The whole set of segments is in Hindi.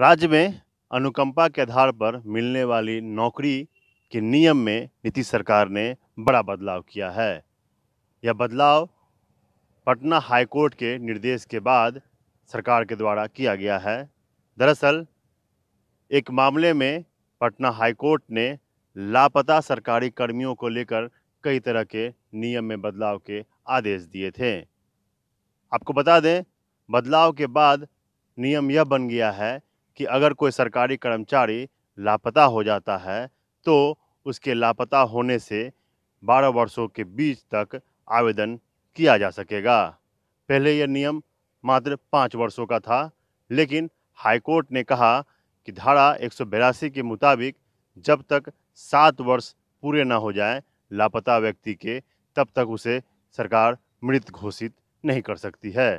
राज्य में अनुकंपा के आधार पर मिलने वाली नौकरी के नियम में नीतीश सरकार ने बड़ा बदलाव किया है यह बदलाव पटना हाईकोर्ट के निर्देश के बाद सरकार के द्वारा किया गया है दरअसल एक मामले में पटना हाईकोर्ट ने लापता सरकारी कर्मियों को लेकर कई तरह के नियम में बदलाव के आदेश दिए थे आपको बता दें बदलाव के बाद नियम यह बन गया है कि अगर कोई सरकारी कर्मचारी लापता हो जाता है तो उसके लापता होने से 12 वर्षों के बीच तक आवेदन किया जा सकेगा पहले यह नियम मात्र पाँच वर्षों का था लेकिन हाईकोर्ट ने कहा कि धारा एक के मुताबिक जब तक सात वर्ष पूरे न हो जाए लापता व्यक्ति के तब तक उसे सरकार मृत घोषित नहीं कर सकती है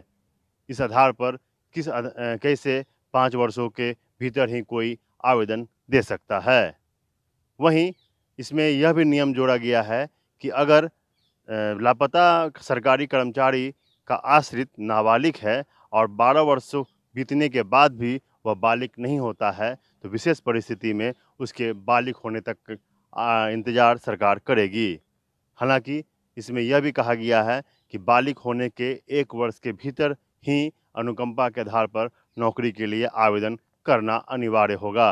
इस आधार पर किस कैसे पाँच वर्षों के भीतर ही कोई आवेदन दे सकता है वहीं इसमें यह भी नियम जोड़ा गया है कि अगर लापता सरकारी कर्मचारी का आश्रित नाबालिग है और 12 वर्ष बीतने के बाद भी वह बालिक नहीं होता है तो विशेष परिस्थिति में उसके बालिक होने तक इंतज़ार सरकार करेगी हालांकि इसमें यह भी कहा गया है कि बालिक होने के एक वर्ष के भीतर ही अनुकंपा के आधार पर नौकरी के लिए आवेदन करना अनिवार्य होगा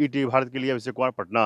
ई e भारत के लिए अभिषेक कुमार पटना